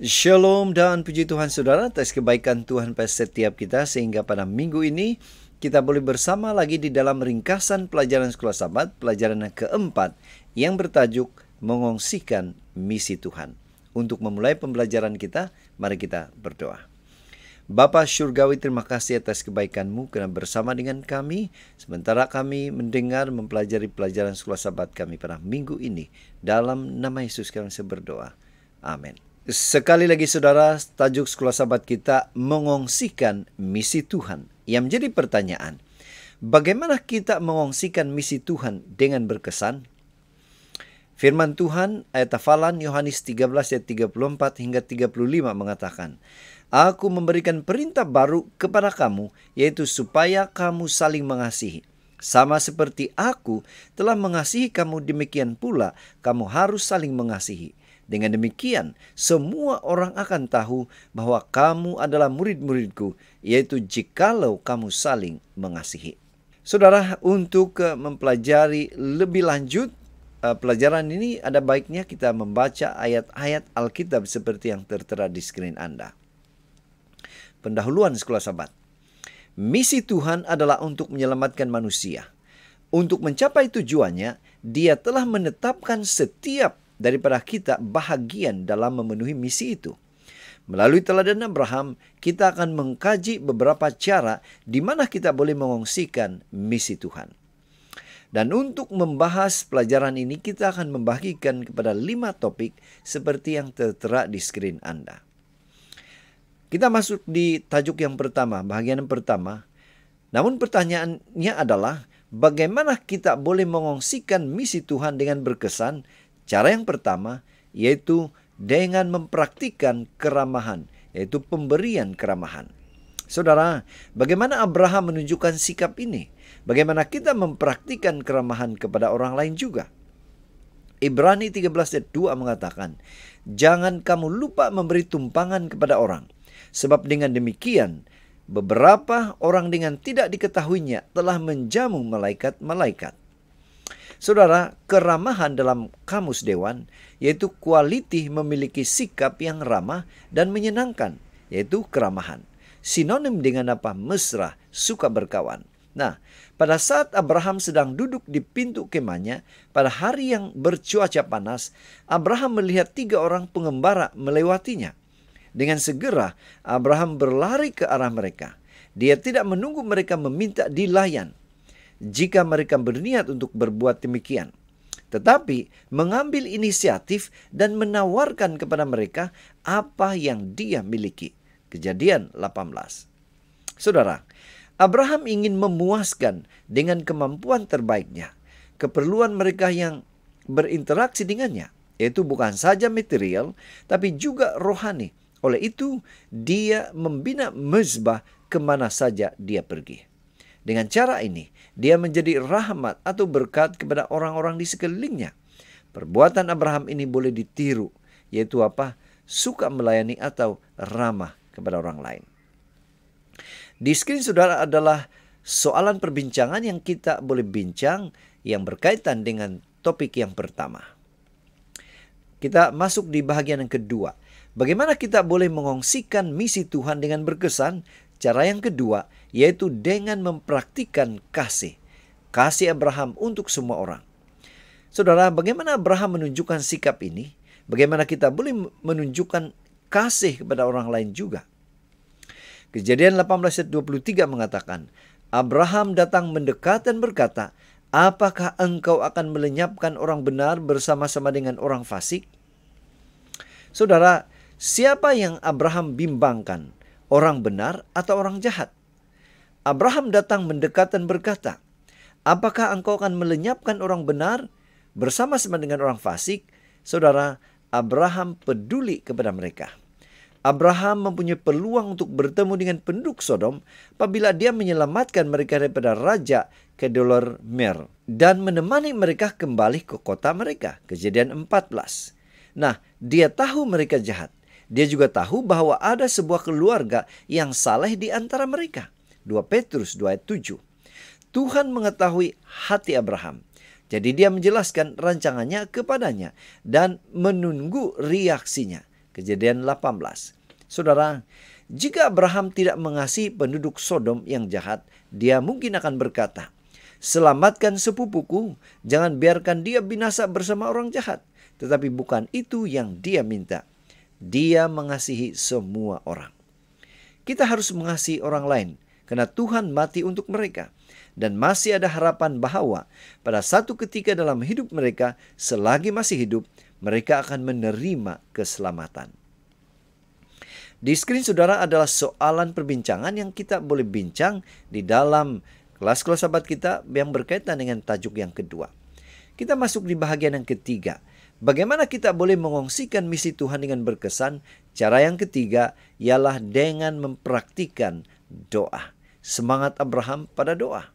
Shalom dan puji Tuhan saudara atas kebaikan Tuhan pada setiap kita sehingga pada minggu ini kita boleh bersama lagi di dalam ringkasan pelajaran sekolah sabat pelajaran yang keempat yang bertajuk mengongsikan misi Tuhan. Untuk memulai pembelajaran kita, mari kita berdoa. Bapa Surgawi terima kasih atas kebaikanmu karena bersama dengan kami sementara kami mendengar mempelajari pelajaran sekolah sabat kami pada minggu ini dalam nama Yesus kami berdoa. Amin. Sekali lagi saudara, tajuk sekolah sahabat kita mengongsikan misi Tuhan. Yang menjadi pertanyaan, bagaimana kita mengongsikan misi Tuhan dengan berkesan? Firman Tuhan ayat hafalan Yohanes 13 ayat 34 hingga 35 mengatakan, Aku memberikan perintah baru kepada kamu, yaitu supaya kamu saling mengasihi. Sama seperti aku telah mengasihi kamu demikian pula, kamu harus saling mengasihi. Dengan demikian, semua orang akan tahu bahwa kamu adalah murid-muridku, yaitu jikalau kamu saling mengasihi. Saudara, untuk eh, mempelajari lebih lanjut eh, pelajaran ini, ada baiknya kita membaca ayat-ayat Alkitab seperti yang tertera di screen Anda. Pendahuluan sekolah Sabat. Misi Tuhan adalah untuk menyelamatkan manusia. Untuk mencapai tujuannya, Dia telah menetapkan setiap daripada kita bahagian dalam memenuhi misi itu. Melalui teladan Abraham, kita akan mengkaji beberapa cara di mana kita boleh mengongsikan misi Tuhan. Dan untuk membahas pelajaran ini, kita akan membagikan kepada lima topik seperti yang tertera di screen Anda. Kita masuk di tajuk yang pertama, bahagian yang pertama. Namun pertanyaannya adalah, bagaimana kita boleh mengongsikan misi Tuhan dengan berkesan Cara yang pertama yaitu dengan mempraktikkan keramahan, yaitu pemberian keramahan. Saudara, bagaimana Abraham menunjukkan sikap ini? Bagaimana kita mempraktikkan keramahan kepada orang lain juga? Ibrani 13:2 mengatakan, "Jangan kamu lupa memberi tumpangan kepada orang, sebab dengan demikian beberapa orang dengan tidak diketahuinya telah menjamu malaikat-malaikat." Saudara, keramahan dalam kamus dewan yaitu kualiti memiliki sikap yang ramah dan menyenangkan, yaitu keramahan. Sinonim dengan apa? Mesra, suka berkawan. Nah, pada saat Abraham sedang duduk di pintu kemahnya, pada hari yang bercuaca panas, Abraham melihat tiga orang pengembara melewatinya. Dengan segera, Abraham berlari ke arah mereka. Dia tidak menunggu mereka meminta dilayan jika mereka berniat untuk berbuat demikian. Tetapi mengambil inisiatif dan menawarkan kepada mereka apa yang dia miliki. Kejadian 18. Saudara, Abraham ingin memuaskan dengan kemampuan terbaiknya keperluan mereka yang berinteraksi dengannya, yaitu bukan saja material tapi juga rohani. Oleh itu, dia membina mezbah kemana saja dia pergi. Dengan cara ini, dia menjadi rahmat atau berkat kepada orang-orang di sekelilingnya. Perbuatan Abraham ini boleh ditiru, yaitu apa? Suka melayani atau ramah kepada orang lain. Di screen saudara adalah soalan perbincangan yang kita boleh bincang yang berkaitan dengan topik yang pertama. Kita masuk di bahagian yang kedua. Bagaimana kita boleh mengongsikan misi Tuhan dengan berkesan Cara yang kedua yaitu dengan mempraktikkan kasih. Kasih Abraham untuk semua orang. Saudara, bagaimana Abraham menunjukkan sikap ini? Bagaimana kita boleh menunjukkan kasih kepada orang lain juga? Kejadian 18:23 mengatakan, Abraham datang mendekat dan berkata, "Apakah engkau akan melenyapkan orang benar bersama-sama dengan orang fasik?" Saudara, siapa yang Abraham bimbangkan? orang benar atau orang jahat. Abraham datang mendekat dan berkata, Apakah engkau akan melenyapkan orang benar bersama-sama dengan orang fasik? Saudara, Abraham peduli kepada mereka. Abraham mempunyai peluang untuk bertemu dengan penduduk Sodom apabila dia menyelamatkan mereka daripada raja Kedolor Mer dan menemani mereka kembali ke kota mereka. Kejadian 14. Nah, dia tahu mereka jahat. Dia juga tahu bahwa ada sebuah keluarga yang saleh di antara mereka. 2 Petrus 2 ayat 7. Tuhan mengetahui hati Abraham. Jadi dia menjelaskan rancangannya kepadanya dan menunggu reaksinya. Kejadian 18. Saudara, jika Abraham tidak mengasihi penduduk Sodom yang jahat, dia mungkin akan berkata, Selamatkan sepupuku, jangan biarkan dia binasa bersama orang jahat. Tetapi bukan itu yang dia minta. Dia mengasihi semua orang. Kita harus mengasihi orang lain karena Tuhan mati untuk mereka dan masih ada harapan bahwa pada satu ketika dalam hidup mereka selagi masih hidup mereka akan menerima keselamatan. Di screen saudara adalah soalan perbincangan yang kita boleh bincang di dalam kelas-kelas sahabat kita yang berkaitan dengan tajuk yang kedua. Kita masuk di bahagian yang ketiga Bagaimana kita boleh mengongsikan misi Tuhan dengan berkesan? Cara yang ketiga ialah dengan mempraktikkan doa. Semangat Abraham pada doa.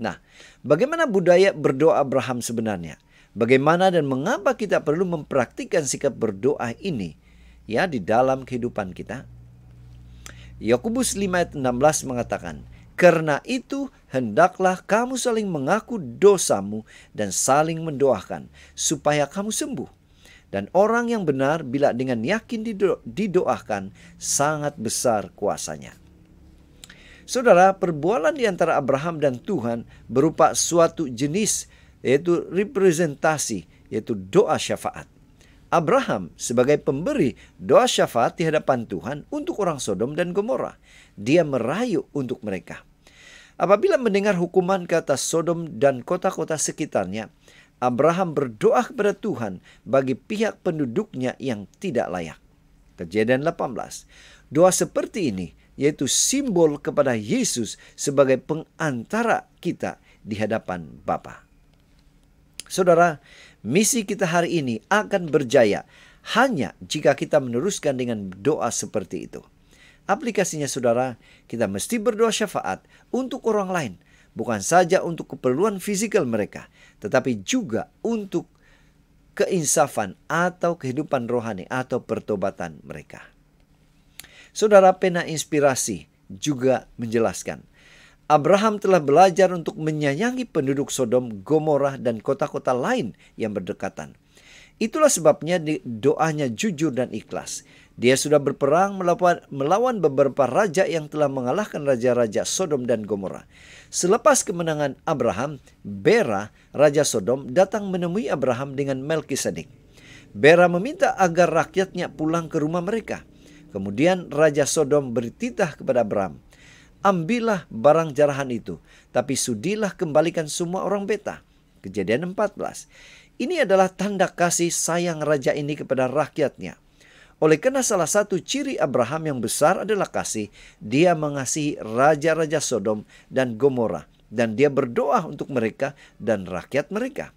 Nah, bagaimana budaya berdoa Abraham sebenarnya? Bagaimana dan mengapa kita perlu mempraktikkan sikap berdoa ini ya di dalam kehidupan kita? Yakobus 5 ayat 16 mengatakan, karena itu, hendaklah kamu saling mengaku dosamu dan saling mendoakan, supaya kamu sembuh. Dan orang yang benar, bila dengan yakin dido didoakan, sangat besar kuasanya. Saudara, perbualan di antara Abraham dan Tuhan berupa suatu jenis, yaitu representasi, yaitu doa syafaat. Abraham sebagai pemberi doa syafaat di hadapan Tuhan untuk orang Sodom dan Gomora. Dia merayu untuk mereka. Apabila mendengar hukuman ke atas Sodom dan kota-kota sekitarnya, Abraham berdoa kepada Tuhan bagi pihak penduduknya yang tidak layak. Kejadian 18. Doa seperti ini yaitu simbol kepada Yesus sebagai pengantara kita di hadapan Bapa. Saudara, misi kita hari ini akan berjaya hanya jika kita meneruskan dengan doa seperti itu. Aplikasinya saudara, kita mesti berdoa syafaat untuk orang lain. Bukan saja untuk keperluan fisikal mereka, tetapi juga untuk keinsafan atau kehidupan rohani atau pertobatan mereka. Saudara pena inspirasi juga menjelaskan Abraham telah belajar untuk menyayangi penduduk Sodom, Gomorrah, dan kota-kota lain yang berdekatan. Itulah sebabnya doanya jujur dan ikhlas. Dia sudah berperang melawan, melawan beberapa raja yang telah mengalahkan raja-raja Sodom dan Gomora. Selepas kemenangan Abraham, Bera, raja Sodom, datang menemui Abraham dengan Melkisedek. Bera meminta agar rakyatnya pulang ke rumah mereka. Kemudian raja Sodom bertitah kepada Abraham, "Ambillah barang jarahan itu, tapi sudilah kembalikan semua orang beta." Kejadian 14. Ini adalah tanda kasih sayang raja ini kepada rakyatnya. Oleh karena salah satu ciri Abraham yang besar adalah kasih, dia mengasihi raja-raja Sodom dan Gomora dan dia berdoa untuk mereka dan rakyat mereka.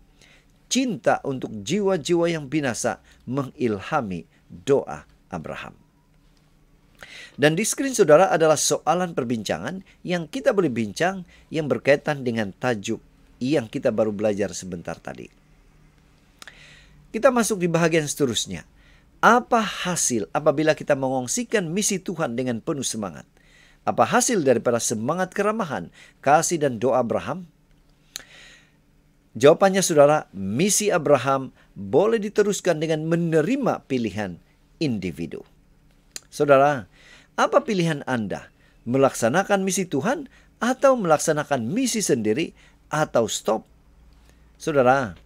Cinta untuk jiwa-jiwa yang binasa mengilhami doa Abraham. Dan di screen saudara adalah soalan perbincangan yang kita boleh bincang yang berkaitan dengan tajuk yang kita baru belajar sebentar tadi. Kita masuk di bahagian seterusnya. Apa hasil apabila kita mengongsikan misi Tuhan dengan penuh semangat? Apa hasil daripada semangat keramahan, kasih dan doa Abraham? Jawabannya saudara, misi Abraham boleh diteruskan dengan menerima pilihan individu. Saudara, apa pilihan Anda? Melaksanakan misi Tuhan atau melaksanakan misi sendiri atau stop? Saudara,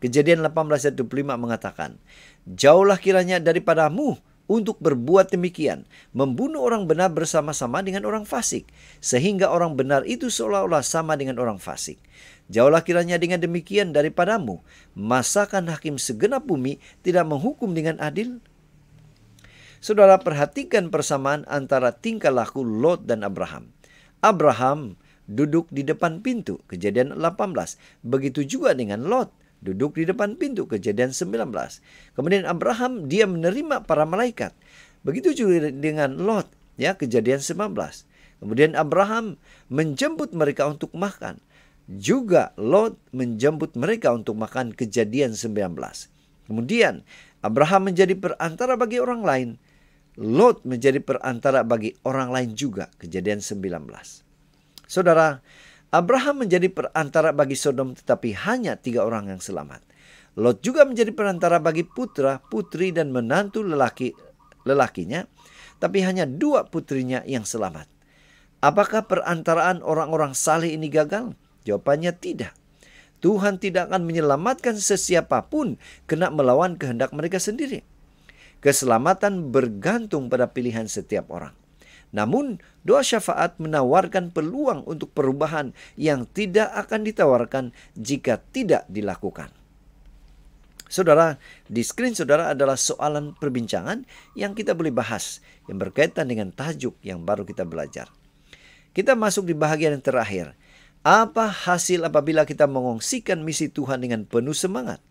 Kejadian 18 25 mengatakan, Jauhlah kiranya daripadamu untuk berbuat demikian, membunuh orang benar bersama-sama dengan orang fasik, sehingga orang benar itu seolah-olah sama dengan orang fasik. Jauhlah kiranya dengan demikian daripadamu, masakan hakim segenap bumi tidak menghukum dengan adil? Saudara perhatikan persamaan antara tingkah laku Lot dan Abraham. Abraham duduk di depan pintu, kejadian 18. Begitu juga dengan Lot duduk di depan pintu kejadian 19. Kemudian Abraham dia menerima para malaikat. Begitu juga dengan Lot ya kejadian 19. Kemudian Abraham menjemput mereka untuk makan. Juga Lot menjemput mereka untuk makan kejadian 19. Kemudian Abraham menjadi perantara bagi orang lain. Lot menjadi perantara bagi orang lain juga. Kejadian 19. Saudara, Abraham menjadi perantara bagi Sodom tetapi hanya tiga orang yang selamat. Lot juga menjadi perantara bagi putra, putri dan menantu lelaki lelakinya, tapi hanya dua putrinya yang selamat. Apakah perantaraan orang-orang saleh ini gagal? Jawabannya tidak. Tuhan tidak akan menyelamatkan sesiapa pun kena melawan kehendak mereka sendiri. Keselamatan bergantung pada pilihan setiap orang. Namun, doa syafaat menawarkan peluang untuk perubahan yang tidak akan ditawarkan jika tidak dilakukan. Saudara, di screen saudara adalah soalan perbincangan yang kita boleh bahas yang berkaitan dengan tajuk yang baru kita belajar. Kita masuk di bahagian yang terakhir. Apa hasil apabila kita mengongsikan misi Tuhan dengan penuh semangat?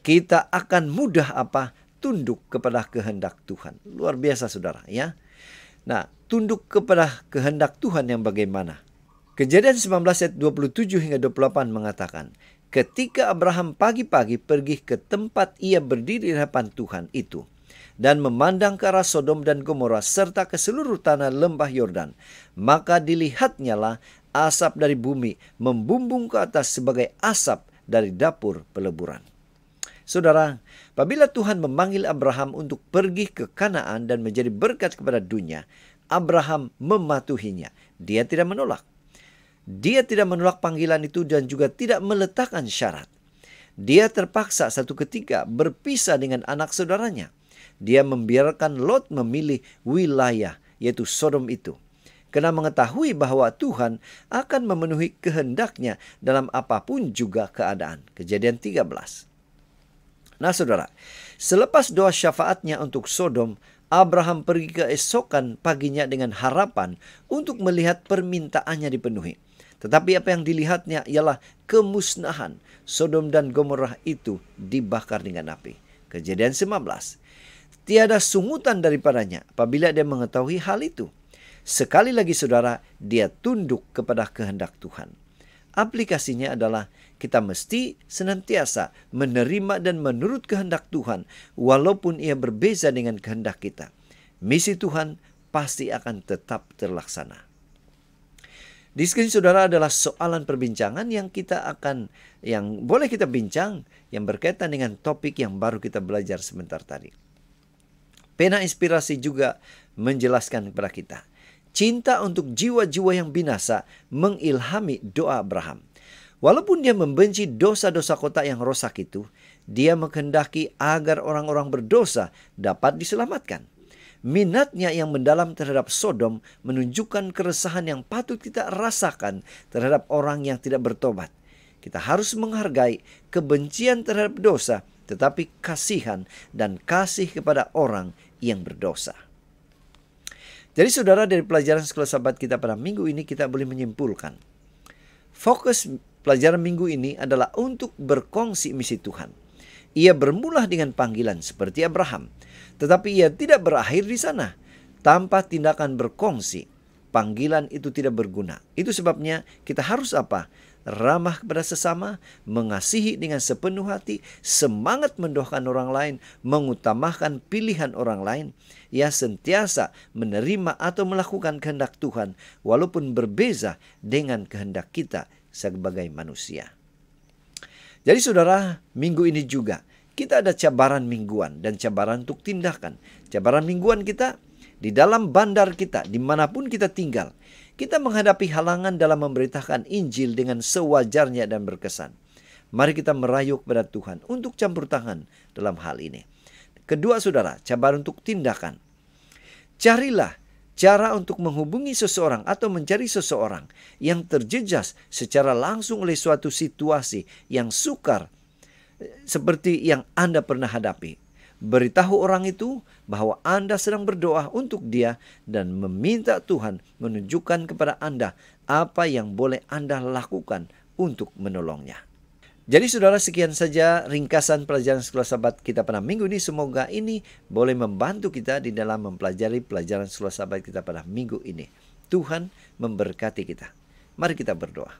Kita akan mudah apa? Tunduk kepada kehendak Tuhan. Luar biasa saudara ya. Nah, tunduk kepada kehendak Tuhan yang bagaimana? Kejadian 19 ayat 27 hingga 28 mengatakan, ketika Abraham pagi-pagi pergi ke tempat ia berdiri di hadapan Tuhan itu dan memandang ke arah Sodom dan Gomora serta ke seluruh tanah lembah Yordan, maka dilihatnyalah asap dari bumi membumbung ke atas sebagai asap dari dapur peleburan. Saudara, apabila Tuhan memanggil Abraham untuk pergi ke Kanaan dan menjadi berkat kepada dunia, Abraham mematuhinya. Dia tidak menolak. Dia tidak menolak panggilan itu dan juga tidak meletakkan syarat. Dia terpaksa satu ketika berpisah dengan anak saudaranya. Dia membiarkan Lot memilih wilayah yaitu Sodom itu Kena mengetahui bahwa Tuhan akan memenuhi kehendaknya dalam apapun juga keadaan. Kejadian 13. Nah saudara, selepas doa syafaatnya untuk Sodom, Abraham pergi keesokan paginya dengan harapan untuk melihat permintaannya dipenuhi. Tetapi apa yang dilihatnya ialah kemusnahan. Sodom dan Gomorrah itu dibakar dengan api. Kejadian belas. Tiada sungutan daripadanya apabila dia mengetahui hal itu. Sekali lagi saudara, dia tunduk kepada kehendak Tuhan. Aplikasinya adalah kita mesti senantiasa menerima dan menurut kehendak Tuhan walaupun ia berbeza dengan kehendak kita. Misi Tuhan pasti akan tetap terlaksana. Di screen saudara adalah soalan perbincangan yang kita akan yang boleh kita bincang yang berkaitan dengan topik yang baru kita belajar sebentar tadi. Pena inspirasi juga menjelaskan kepada kita Cinta untuk jiwa-jiwa yang binasa mengilhami doa Abraham. Walaupun dia membenci dosa-dosa kota yang rosak itu, dia menghendaki agar orang-orang berdosa dapat diselamatkan. Minatnya yang mendalam terhadap Sodom menunjukkan keresahan yang patut kita rasakan terhadap orang yang tidak bertobat. Kita harus menghargai kebencian terhadap dosa, tetapi kasihan dan kasih kepada orang yang berdosa. Jadi saudara dari pelajaran sekolah sahabat kita pada minggu ini kita boleh menyimpulkan. Fokus pelajaran minggu ini adalah untuk berkongsi misi Tuhan. Ia bermula dengan panggilan seperti Abraham. Tetapi ia tidak berakhir di sana. Tanpa tindakan berkongsi, panggilan itu tidak berguna. Itu sebabnya kita harus apa? ramah kepada sesama, mengasihi dengan sepenuh hati, semangat mendoakan orang lain, mengutamakan pilihan orang lain. Ia sentiasa menerima atau melakukan kehendak Tuhan walaupun berbeza dengan kehendak kita sebagai manusia. Jadi saudara, minggu ini juga kita ada cabaran mingguan dan cabaran untuk tindakan. Cabaran mingguan kita di dalam bandar kita, dimanapun kita tinggal, kita menghadapi halangan dalam memberitakan Injil dengan sewajarnya dan berkesan. Mari kita merayu kepada Tuhan untuk campur tangan dalam hal ini. Kedua saudara, cabar untuk tindakan. Carilah cara untuk menghubungi seseorang atau mencari seseorang yang terjejas secara langsung oleh suatu situasi yang sukar eh, seperti yang Anda pernah hadapi. Beritahu orang itu bahwa Anda sedang berdoa untuk dia dan meminta Tuhan menunjukkan kepada Anda apa yang boleh Anda lakukan untuk menolongnya. Jadi saudara sekian saja ringkasan pelajaran sekolah sabat kita pada minggu ini. Semoga ini boleh membantu kita di dalam mempelajari pelajaran sekolah sabat kita pada minggu ini. Tuhan memberkati kita. Mari kita berdoa.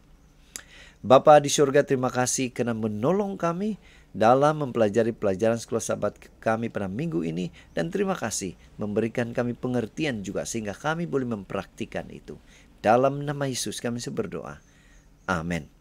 Bapa di surga terima kasih karena menolong kami dalam mempelajari pelajaran sekolah sahabat kami pada minggu ini dan terima kasih memberikan kami pengertian juga sehingga kami boleh mempraktikkan itu. Dalam nama Yesus kami berdoa. Amin.